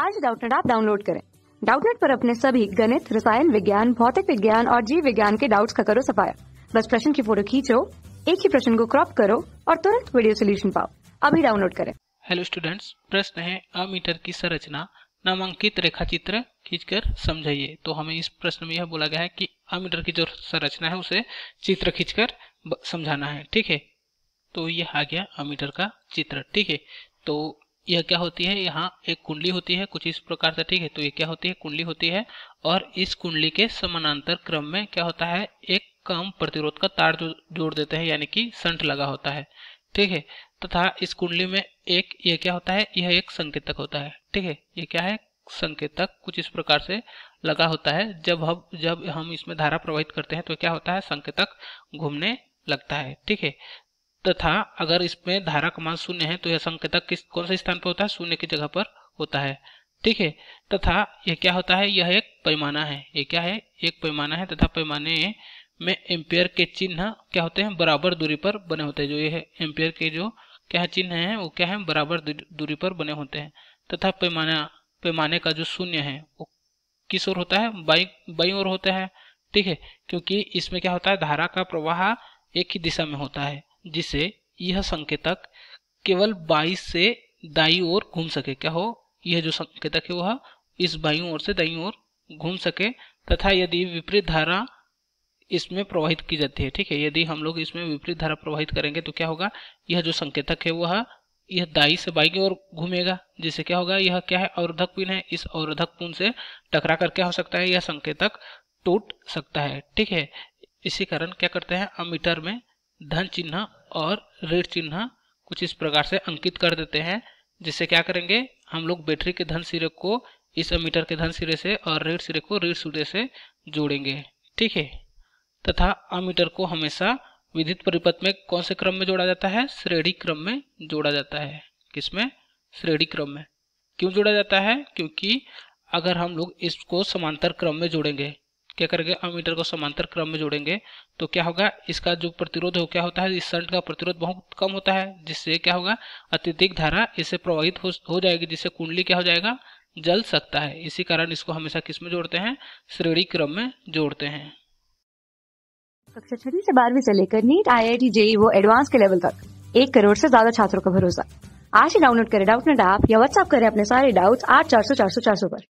आज डाउटनेट आप डाउनलोड करें डाउटनेट पर अपने सभी गणित रसायन विज्ञान भौतिक विज्ञान और जीव विज्ञान के डाउट्स का करो सफाया बस प्रश्न की फोटो खींचो एक ही प्रश्न को क्रॉप करो और तुरंत वीडियो सोल्यूशन पाओ अभी डाउनलोड करें हेलो स्टूडेंट्स प्रश्न है अमीटर की संरचना नामांकित रेखा चित्र खींचकर समझाइए तो हमें इस प्रश्न में यह बोला गया है कि अमीटर की जो संरचना है उसे चित्र खींचकर समझाना है ठीक है तो यह आ गया अमीटर का चित्र ठीक है तो यह क्या होती है यहाँ एक कुंडली होती है कुछ इस प्रकार से ठीक है तो ये क्या होती है कुंडली होती है और इस कुंडली के समानांतर क्रम में क्या होता है एक कम प्रतिरोध का तार जो जोड़ देते हैं यानी कि संट लगा होता है ठीक है तथा इस कुंडली में एक यह क्या होता है यह एक संकेतक होता है ठीक है ये क्या है संकेतक कुछ इस प्रकार से लगा होता है जब हम जब हम इसमें धारा प्रवाहित करते हैं तो क्या होता है संकेतक घूमने लगता है ठीक है तथा तो अगर इसमें धारा का मान शून्य है तो यह संकेतक किस कौन से स्थान पर होता है शून्य की जगह पर होता है ठीक है तथा यह क्या होता है यह एक पैमाना है यह क्या है एक पैमाना है तथा पैमाने में एम्पेयर के चिन्ह क्या होते हैं बराबर दूरी पर बने होते हैं जो यह एम्पेयर के जो क्या चिन्ह है वो क्या है बराबर दूरी पर बने होते हैं तथा पैमाना पैमाने का जो शून्य है वो किस ओर होता है बाई बाई ओर होता है ठीक है क्योंकि इसमें क्या होता है धारा का प्रवाह एक ही दिशा में होता है जिसे यह संकेतक केवल बाई से दाई ओर घूम सके क्या हो यह जो संकेतक है वह इस बाई ओर से दाई ओर घूम सके तथा यदि विपरीत धारा इसमें प्रवाहित की जाती है ठीक है यदि हम लोग इसमें विपरीत धारा प्रवाहित करेंगे तो क्या होगा यह जो संकेतक है वह यह दाई से बाई की ओर घूमेगा जिससे क्या होगा यह क्या है अवरोधक पिन है इस अवरोधक पिन से टकरा कर क्या हो सकता है यह संकेतक टूट सकता है ठीक है इसी कारण क्या करते हैं अमीटर में धन चिन्ह और ऋण चिन्ह कुछ इस प्रकार से अंकित कर देते हैं जिससे क्या करेंगे हम लोग बैटरी के धन सिरे को इस अमीटर के धन सिरे से और ऋण सिरे को ऋण सूर्य से जोड़ेंगे ठीक है तथा अमीटर को हमेशा विद्युत परिपथ में कौन से क्रम में जोड़ा जाता है श्रेणी क्रम में जोड़ा जाता है किसमें श्रेणी क्रम में क्यों जोड़ा जाता है क्योंकि अगर हम लोग इसको समांतर क्रम में जोड़ेंगे क्या करेंगे अमीटर को समांतर क्रम में जोड़ेंगे तो क्या होगा इसका जो प्रतिरोध हो क्या होता है इस शंट का प्रतिरोध बहुत कम होता है जिससे क्या होगा अत्यधिक धारा इससे प्रवाहित हो, हो जाएगी जिससे कुंडली क्या हो जाएगा जल सकता है इसी कारण इसको हमेशा किस में जोड़ते हैं श्रेणी क्रम में जोड़ते हैं कक्षा छठी से बारहवीं से लेकर NEET I I T JEE वो एडवांस के लेवल तक एक करोड़ से ज्यादा छात्रों का भरोसा आज ही डाउनलोड करें डाउट नेट ऐप या व्हाट्सअप करें अपने सारे डाउट्स आठ चार सौ चार सौ चार सौ पर